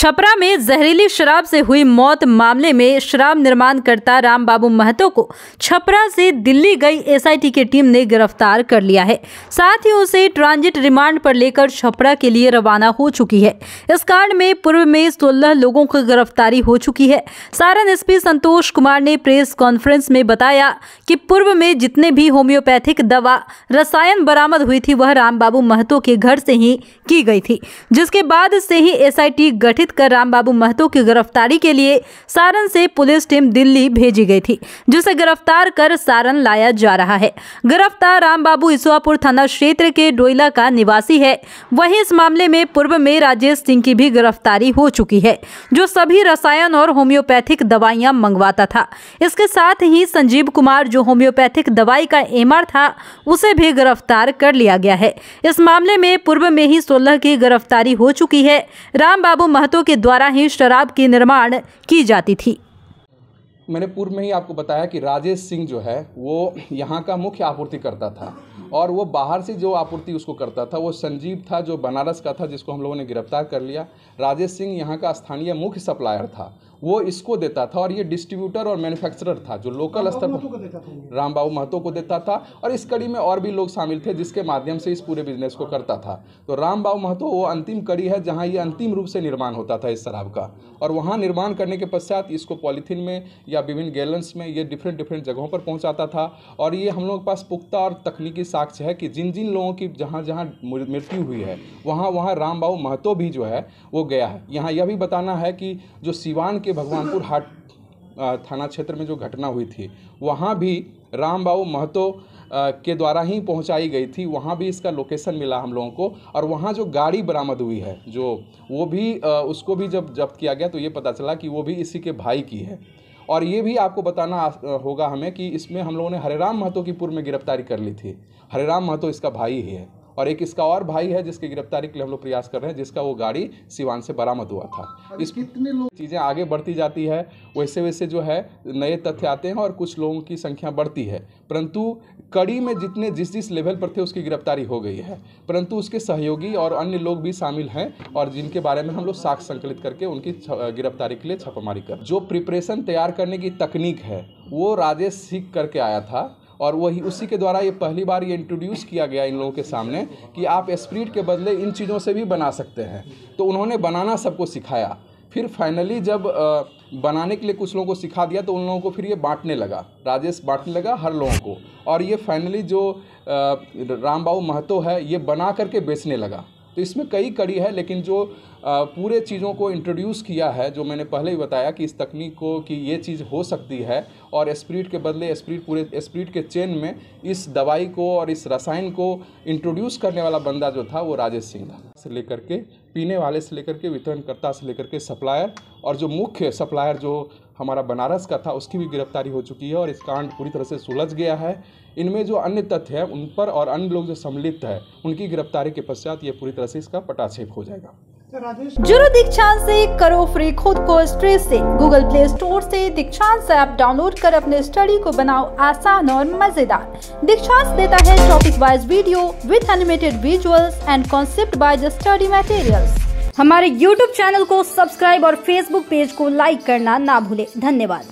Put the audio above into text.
छपरा में जहरीली शराब से हुई मौत मामले में शराब निर्माणकर्ता रामबाबू महतो को छपरा से दिल्ली गई एसआईटी की टीम ने गिरफ्तार कर लिया है साथ ही उसे ट्रांजिट रिमांड पर लेकर छपरा के लिए रवाना हो चुकी है इस कांड में पूर्व में सोलह लोगों की गिरफ्तारी हो चुकी है सारण एस संतोष कुमार ने प्रेस कॉन्फ्रेंस में बताया कि पूर्व में जितने भी होम्योपैथिक दवा रसायन बरामद हुई थी वह रामबाबू महतो के घर से ही की गई थी जिसके बाद से ही एसआईटी गठित एकत्रित कर रामबाबू महतो की गिरफ्तारी के लिए सारण से पुलिस टीम दिल्ली भेजी गई थी जिसे गिरफ्तार कर सारण लाया जा रहा है गिरफ्तार रामबाबू इसवापुर थाना क्षेत्र के डोईला का निवासी है वही इस मामले में पूर्व में राजेश सिंह की भी गिरफ्तारी हो चुकी है जो सभी रसायन और होम्योपैथिक दवाइयां मंगवाता था इसके साथ ही संजीव कुमार जो होम्योपैथिक दवाई का एमआर था उसे भी गिरफ्तार कर लिया गया है इस मामले में पूर्व में ही सोलह की गिरफ्तारी हो चुकी है राम बाबू महतो औरतों के द्वारा ही शराब की निर्माण की जाती थी मैंने पूर्व में ही आपको बताया कि राजेश सिंह जो है वो यहाँ का मुख्य आपूर्ति करता था और वो बाहर से जो आपूर्ति उसको करता था वो संजीव था जो बनारस का था जिसको हम लोगों ने गिरफ्तार कर लिया राजेश सिंह यहाँ का स्थानीय मुख्य सप्लायर था वो इसको देता था और ये डिस्ट्रीब्यूटर और मैन्युफैक्चरर था जो लोकल स्तर पर राम बाबू महतो को देता था और इस कड़ी में और भी लोग शामिल थे जिसके माध्यम से इस पूरे बिजनेस को करता था तो राम बाबू महतो वो अंतिम कड़ी है जहाँ ये अंतिम रूप से निर्माण होता था इस शराब का और वहाँ निर्माण करने के पश्चात इसको पॉलीथीन में या विभिन्न गैलन्स में ये डिफरेंट डिफरेंट जगहों पर पहुँचाता था और ये हम लोग के पास पुख्ता और तकनीकी साक्ष्य है कि जिन जिन लोगों की जहाँ जहाँ मृत्यु हुई है वहाँ वहाँ राम बाबू महतो भी जो है वो गया है यहाँ यह भी बताना है कि जो सिवान के के भगवानपुर हाट थाना क्षेत्र में जो घटना हुई थी वहाँ भी रामबाबू महतो के द्वारा ही पहुंचाई गई थी वहाँ भी इसका लोकेशन मिला हम लोगों को और वहाँ जो गाड़ी बरामद हुई है जो वो भी उसको भी जब जब्त किया गया तो ये पता चला कि वो भी इसी के भाई की है और ये भी आपको बताना होगा हमें कि इसमें हम लोगों ने राम महतो की पूर्व में गिरफ्तारी कर ली थी राम महतो इसका भाई ही है और एक इसका और भाई है जिसकी गिरफ्तारी के लिए हम लोग प्रयास कर रहे हैं जिसका वो गाड़ी सिवान से बरामद हुआ था इस कितने लोग चीज़ें आगे बढ़ती जाती है वैसे वैसे जो है नए तथ्य आते हैं और कुछ लोगों की संख्या बढ़ती है परंतु कड़ी में जितने जिस जिस लेवल पर थे उसकी गिरफ्तारी हो गई है परंतु उसके सहयोगी और अन्य लोग भी शामिल हैं और जिनके बारे में हम लोग साक्ष संकलित करके उनकी गिरफ्तारी के लिए छापामारी कर जो प्रिपरेशन तैयार करने की तकनीक है वो राजेश सीख करके आया था और वही उसी के द्वारा ये पहली बार ये इंट्रोड्यूस किया गया इन लोगों के सामने कि आप स्प्रिट के बदले इन चीज़ों से भी बना सकते हैं तो उन्होंने बनाना सबको सिखाया फिर फाइनली जब बनाने के लिए कुछ लोगों को सिखा दिया तो उन लोगों को फिर ये बांटने लगा राजेश बांटने लगा हर लोगों को और ये फाइनली जो रामबाबू महतो है ये बना करके बेचने लगा तो इसमें कई कड़ी है लेकिन जो पूरे चीज़ों को इंट्रोड्यूस किया है जो मैंने पहले ही बताया कि इस तकनीक को कि ये चीज़ हो सकती है और स्प्रिट के बदले स्प्रिट पूरे स्प्रिट के चेन में इस दवाई को और इस रसायन को इंट्रोड्यूस करने वाला बंदा जो था वो राजेश सिंह था से लेकर के पीने वाले से लेकर के वितरणकर्ता से लेकर के सप्लायर और जो मुख्य सप्लायर जो हमारा बनारस का था उसकी भी गिरफ्तारी हो चुकी है और इस कांड पूरी तरह से सुलझ गया है इनमें जो अन्य तथ्य है उन पर और अन्य लोग जो सम्मिलित है उनकी गिरफ्तारी के पश्चात ये पूरी तरह से इसका पटाक्षेप हो जाएगा जुरो दीक्षांत से करो फ्री खुद को स्ट्रेस से गूगल प्ले स्टोर से दीक्षांत ऐप डाउनलोड कर अपने स्टडी को बनाओ आसान और मजेदार दीक्षांत देता है topic wise video with animated visuals and concept wise study materials हमारे YouTube चैनल को सब्सक्राइब और Facebook पेज को लाइक करना ना भूले धन्यवाद